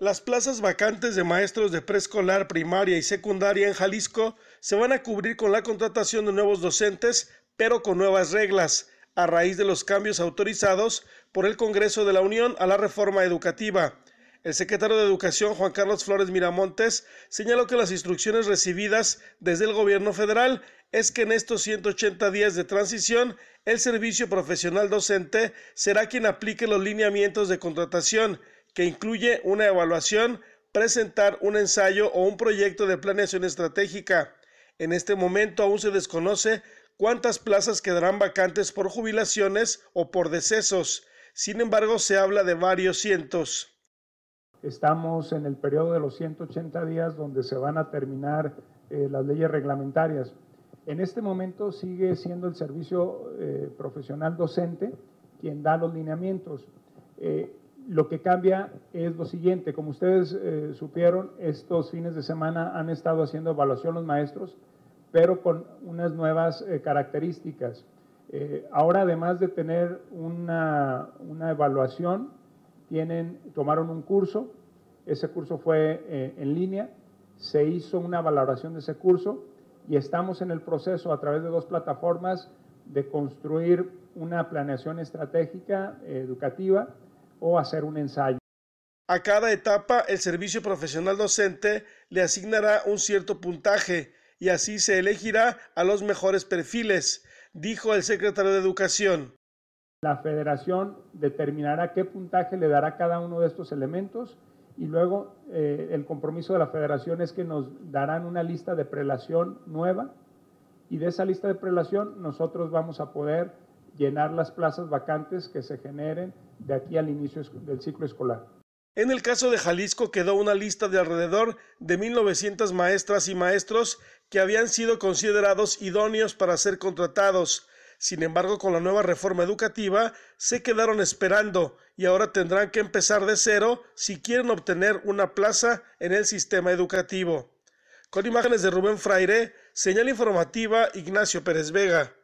Las plazas vacantes de maestros de preescolar, primaria y secundaria en Jalisco se van a cubrir con la contratación de nuevos docentes, pero con nuevas reglas, a raíz de los cambios autorizados por el Congreso de la Unión a la reforma educativa. El secretario de Educación, Juan Carlos Flores Miramontes, señaló que las instrucciones recibidas desde el gobierno federal es que en estos 180 días de transición, el servicio profesional docente será quien aplique los lineamientos de contratación que incluye una evaluación, presentar un ensayo o un proyecto de planeación estratégica. En este momento aún se desconoce cuántas plazas quedarán vacantes por jubilaciones o por decesos. Sin embargo, se habla de varios cientos. Estamos en el periodo de los 180 días donde se van a terminar eh, las leyes reglamentarias. En este momento sigue siendo el servicio eh, profesional docente quien da los lineamientos. Eh, lo que cambia es lo siguiente, como ustedes eh, supieron, estos fines de semana han estado haciendo evaluación los maestros, pero con unas nuevas eh, características. Eh, ahora, además de tener una, evaluación, tienen, tomaron un curso, ese curso fue en línea, se hizo una valoración de ese curso y estamos en el proceso a través de dos plataformas de construir una planeación estratégica educativa o hacer un ensayo. A cada etapa, el servicio profesional docente le asignará un cierto puntaje y así se elegirá a los mejores perfiles, dijo el secretario de Educación. La federación determinará qué puntaje le dará cada uno de estos elementos y luego eh, el compromiso de la federación es que nos darán una lista de prelación nueva y de esa lista de prelación nosotros vamos a poder llenar las plazas vacantes que se generen de aquí al inicio del ciclo escolar. En el caso de Jalisco quedó una lista de alrededor de 1.900 maestras y maestros que habían sido considerados idóneos para ser contratados. Sin embargo, con la nueva reforma educativa se quedaron esperando y ahora tendrán que empezar de cero si quieren obtener una plaza en el sistema educativo. Con imágenes de Rubén Fraire, señal informativa Ignacio Pérez Vega.